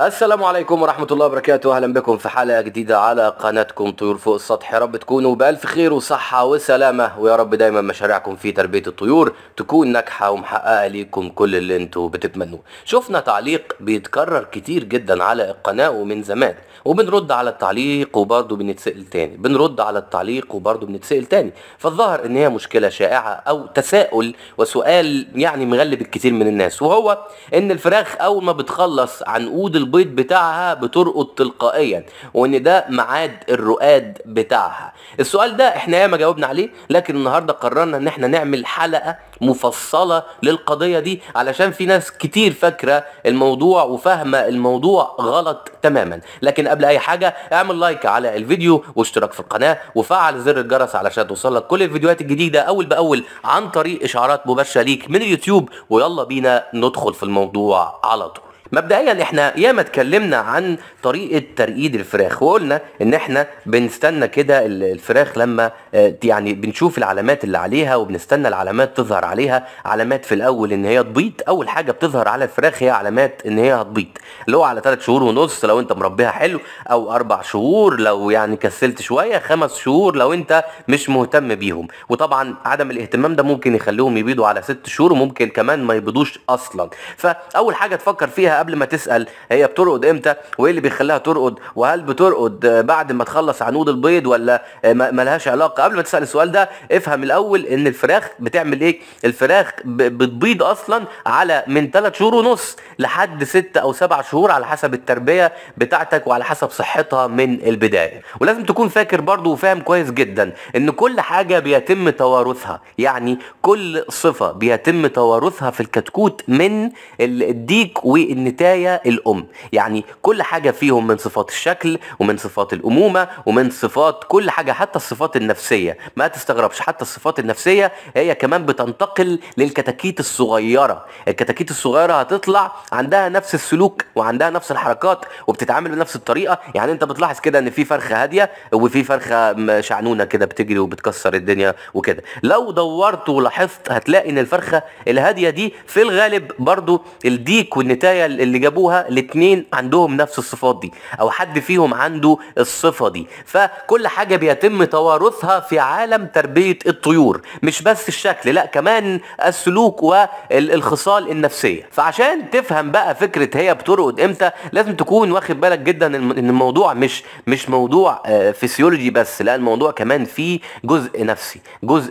السلام عليكم ورحمة الله وبركاته أهلا بكم في حلقة جديدة على قناتكم طيور فوق السطح يا رب تكونوا بألف خير وصحة وسلامة ويا رب دايما مشاريعكم في تربية الطيور تكون ناجحة ومحققة ليكم كل اللي انتوا بتتمنوه شفنا تعليق بيتكرر كتير جدا على القناة ومن زمان وبنرد على التعليق وبرضه بنتسأل تاني بنرد على التعليق وبرضه بنتسأل تاني فالظاهر ان هي مشكلة شائعة او تساؤل وسؤال يعني مغلب الكثير من الناس وهو ان الفراخ اول ما بتخلص عنقود البيض بتاعها بترقد تلقائيا وان ده معاد الرؤاد بتاعها السؤال ده احنا ياما جاوبنا عليه لكن النهارده قررنا ان احنا نعمل حلقه مفصله للقضيه دي علشان في ناس كتير فاكره الموضوع وفاهمه الموضوع غلط تماما لكن قبل اي حاجه اعمل لايك على الفيديو واشتراك في القناه وفعل زر الجرس علشان توصلك كل الفيديوهات الجديده اول باول عن طريق اشعارات مباشره ليك من اليوتيوب ويلا بينا ندخل في الموضوع على طول مبدئيا احنا ياما اتكلمنا عن طريقه ترقيد الفراخ وقلنا ان احنا بنستنى كده الفراخ لما آه، يعني بنشوف العلامات اللي عليها وبنستنى العلامات تظهر عليها علامات في الاول ان هي تبيض اول حاجه بتظهر على الفراخ هي علامات ان هي هتبيض اللي هو على 3 شهور ونص لو انت مربيها حلو او اربع شهور لو يعني كسلت شويه خمس شهور لو انت مش مهتم بيهم وطبعا عدم الاهتمام ده ممكن يخليهم يبيضوا على ست شهور وممكن كمان ما يبيضوش اصلا فاول حاجه تفكر فيها قبل ما تسال هي بترقد امتى وايه اللي بيخليها ترقد وهل بترقد بعد ما تخلص عنود البيض ولا لهاش علاقه قبل ما تسال السؤال ده افهم الاول ان الفراخ بتعمل ايه الفراخ بتبيض اصلا على من 3 شهور ونص لحد 6 او 7 شهور على حسب التربيه بتاعتك وعلى حسب صحتها من البدايه ولازم تكون فاكر برضو وفاهم كويس جدا ان كل حاجه بيتم توارثها يعني كل صفه بيتم توارثها في الكتكوت من الديك والنساء النتاية الأم يعني كل حاجة فيهم من صفات الشكل ومن صفات الأمومة ومن صفات كل حاجة حتى الصفات النفسية ما تستغربش حتى الصفات النفسية هي كمان بتنتقل للكتاكيت الصغيرة الكتاكيت الصغيرة هتطلع عندها نفس السلوك وعندها نفس الحركات وبتتعامل بنفس الطريقة يعني انت بتلاحظ كده ان في فرخة هادية وفي فرخة شعنونة كده بتجري وبتكسر الدنيا وكده لو دورت ولاحظت هتلاقي ان الفرخة الهادية دي في الغالب برضو الديك والنتاية اللي جابوها الاثنين عندهم نفس الصفات دي او حد فيهم عنده الصفه دي فكل حاجه بيتم توارثها في عالم تربيه الطيور مش بس الشكل لا كمان السلوك والخصال النفسيه فعشان تفهم بقى فكره هي بترقد امتى لازم تكون واخد بالك جدا ان الموضوع مش مش موضوع آه، فسيولوجي بس لا الموضوع كمان فيه جزء نفسي جزء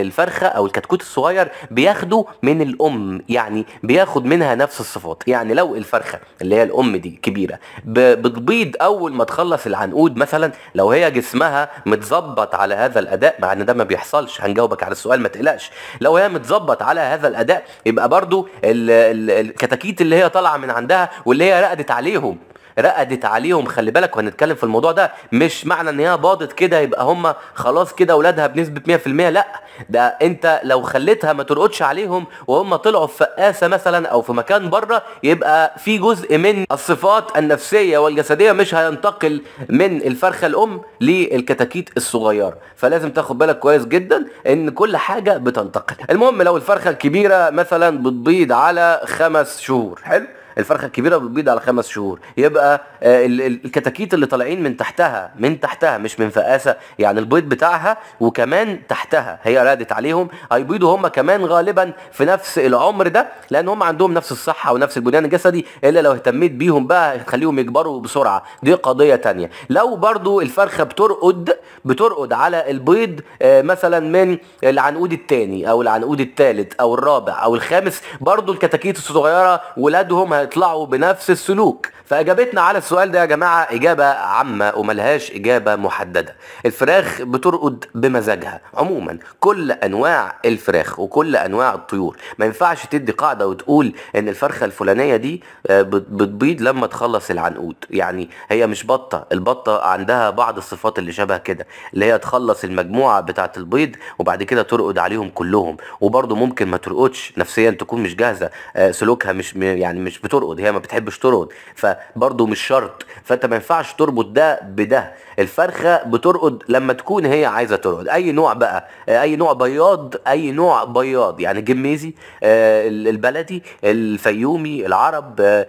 الفرخه او الكتكوت الصغير بياخده من الام يعني بياخد منها نفس الصفات يعني لو او الفرخه اللي هي الام دي كبيره بتبيض اول ما تخلص العنقود مثلا لو هي جسمها متظبط على هذا الاداء مع ان ده ما بيحصلش هنجاوبك على السؤال ما تقلقش لو هي متظبط على هذا الاداء يبقى برضو الكتاكيت اللي هي طالعه من عندها واللي هي رقدت عليهم رقدت عليهم خلي بالك وهنتكلم في الموضوع ده مش معنى ان هي باضت كده يبقى هم خلاص كده اولادها بنسبه 100% لا ده انت لو خليتها ما ترقدش عليهم وهم طلعوا في فقاسه مثلا او في مكان بره يبقى في جزء من الصفات النفسيه والجسديه مش هينتقل من الفرخه الام للكتاكيت الصغيره فلازم تاخد بالك كويس جدا ان كل حاجه بتنتقل المهم لو الفرخه الكبيره مثلا بتبيض على خمس شهور حلو الفرخه الكبيره بتبيض على خمس شهور يبقى آه، الكتاكيت اللي طالعين من تحتها من تحتها مش من فقاسه يعني البيض بتاعها وكمان تحتها هي رادت عليهم هيبيضوا هم كمان غالبا في نفس العمر ده لان هم عندهم نفس الصحه ونفس البنيان الجسدي الا لو اهتميت بيهم بقى هتخليهم يكبروا بسرعه دي قضيه تانية لو برضو الفرخه بترقد بترقد على البيض آه، مثلا من العنقود الثاني او العنقود الثالث او الرابع او الخامس برضو الكتاكيت الصغيره ولادهم هيطلعوا بنفس السلوك فاجابتنا على السؤال ده يا جماعه اجابه عامه وملهاش اجابه محدده الفراخ بترقد بمزاجها عموما كل انواع الفراخ وكل انواع الطيور ما ينفعش تدي قاعده وتقول ان الفرخه الفلانيه دي آه، بتبيض لما تخلص العنقود يعني هي مش بطه البطه عندها بعض الصفات اللي شبه كده اللي هي تخلص المجموعه بتاعه البيض وبعد كده ترقد عليهم كلهم وبرده ممكن ما ترقدش نفسيا تكون مش جاهزه آه، سلوكها مش يعني مش بترقد هي ما بتحبش ترقد فبرضه مش شرط فانت ما ينفعش تربط ده بده الفرخه بترقد لما تكون هي عايزه ترقد اي نوع بقى اي نوع بياض اي نوع بياض يعني الجميزي آه، البلدي الفيومي العرب آه،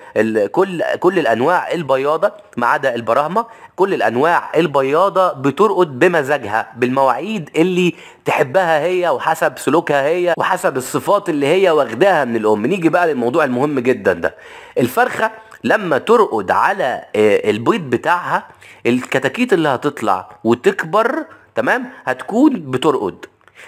كل كل الانواع البياضه ما عدا البراهمه كل الانواع البياضه بترقد بمزاجها بالمواعيد اللي تحبها هي وحسب سلوكها هي وحسب الصفات اللي هي واخداها من الام نيجي بقى للموضوع المهم جدا ده الفرخه لما ترقد على آه، البيض بتاعها الكتاكيت اللي هتطلع وتكبر تمام هتكون بترقد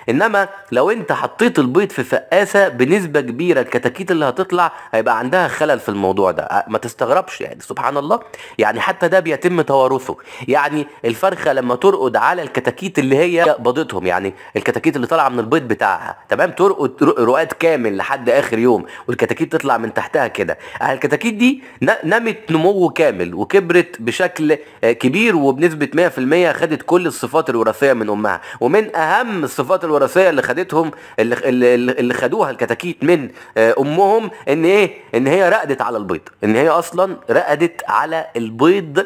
انما لو انت حطيت البيض في فقاسه بنسبه كبيره الكتاكيت اللي هتطلع هيبقى عندها خلل في الموضوع ده ما تستغربش يعني سبحان الله يعني حتى ده بيتم توارثه يعني الفرخه لما ترقد على الكتاكيت اللي هي بيضتهم يعني الكتاكيت اللي طالعه من البيض بتاعها تمام ترقد رقاد كامل لحد اخر يوم والكتاكيت تطلع من تحتها كده الكتاكيت دي نمت نمو كامل وكبرت بشكل آه، كبير وبنسبه 100% خدت كل الصفات الوراثيه من امها ومن اهم الصفات الثروات الوراثيه اللي خدتهم اللي اللي, اللي خدوها الكتاكيت من آه، امهم ان ايه ان هي رقدت على البيض ان هي اصلا رقدت على البيض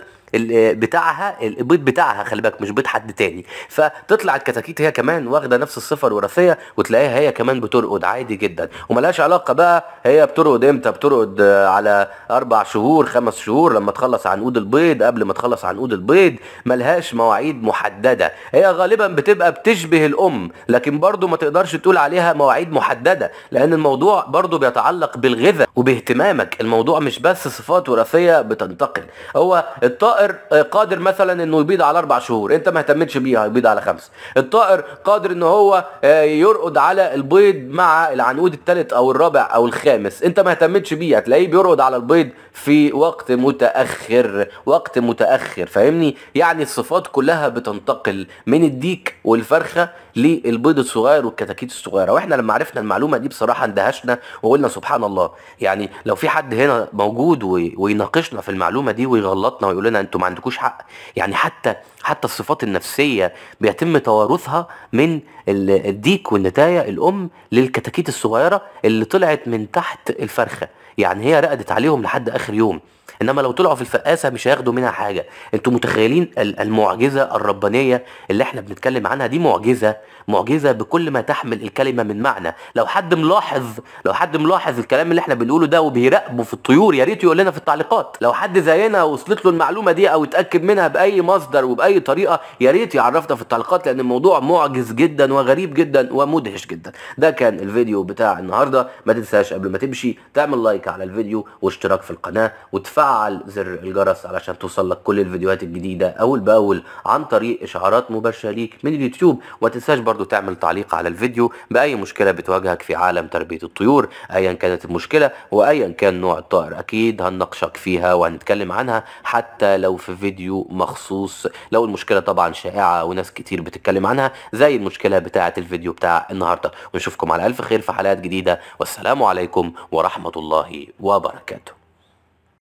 بتاعها البيض بتاعها خلي بالك مش بيض حد تاني فتطلع الكتاكيت هي كمان واخده نفس الصفه الوراثيه وتلاقيها هي كمان بترقد عادي جدا وملهاش علاقه بقى هي بترقد امتى بترقد على اربع شهور خمس شهور لما تخلص عنقود البيض قبل ما تخلص عنقود البيض ملهاش مواعيد محدده هي غالبا بتبقى بتشبه الام لكن برضو ما تقدرش تقول عليها مواعيد محدده لان الموضوع برضو بيتعلق بالغذاء وباهتمامك الموضوع مش بس صفات وراثيه بتنتقل هو الطائر الطائر آه، قادر مثلا انه يبيض على اربع شهور انت ما اهتمتش بيها يبيض على خمسه الطائر قادر ان هو آه، يرقد على البيض مع العنقود الثالث او الرابع او الخامس انت ما اهتمتش بيها هتلاقيه بيرقد على البيض في وقت متاخر وقت متاخر فاهمني يعني الصفات كلها بتنتقل من الديك والفرخه للبيض الصغير والكتاكيت الصغيره واحنا لما عرفنا المعلومه دي بصراحه اندهشنا وقلنا سبحان الله يعني لو في حد هنا موجود ويناقشنا في المعلومه دي ويغلطنا ويقول لنا انتوا انتوا ما عندكوش حق يعني حتى حتى الصفات النفسيه بيتم توارثها من الديك والنتايه الام للكتاكيت الصغيره اللي طلعت من تحت الفرخه يعني هي رقدت عليهم لحد اخر يوم انما لو طلعوا في الفقاسه مش هياخدوا منها حاجه انتوا متخيلين المعجزه الربانيه اللي احنا بنتكلم عنها دي معجزه معجزه بكل ما تحمل الكلمه من معنى لو حد ملاحظ لو حد ملاحظ الكلام اللي احنا بنقوله ده وبيراقبه في الطيور يا ريت يقول لنا في التعليقات لو حد زينا وصلت له المعلومه دي او اتاكد منها باي مصدر وباي طريقه يا ريت يعرفنا في التعليقات لان الموضوع معجز جدا وغريب جدا ومدهش جدا ده كان الفيديو بتاع النهارده ما تنساش قبل ما تمشي تعمل لايك على الفيديو واشتراك في القناه وتفعل فعل زر الجرس علشان توصل لك كل الفيديوهات الجديدة أول بأول عن طريق إشعارات مباشرة ليك من اليوتيوب وتنساش برضو تعمل تعليق على الفيديو بأي مشكلة بتواجهك في عالم تربية الطيور أيا كانت المشكلة وأيا كان نوع الطائر أكيد هنناقشك فيها وهنتكلم عنها حتى لو في فيديو مخصوص لو المشكلة طبعا شائعة وناس كتير بتتكلم عنها زي المشكلة بتاعة الفيديو بتاع النهاردة ونشوفكم على ألف خير في حلقات جديدة والسلام عليكم ورحمة الله وبركاته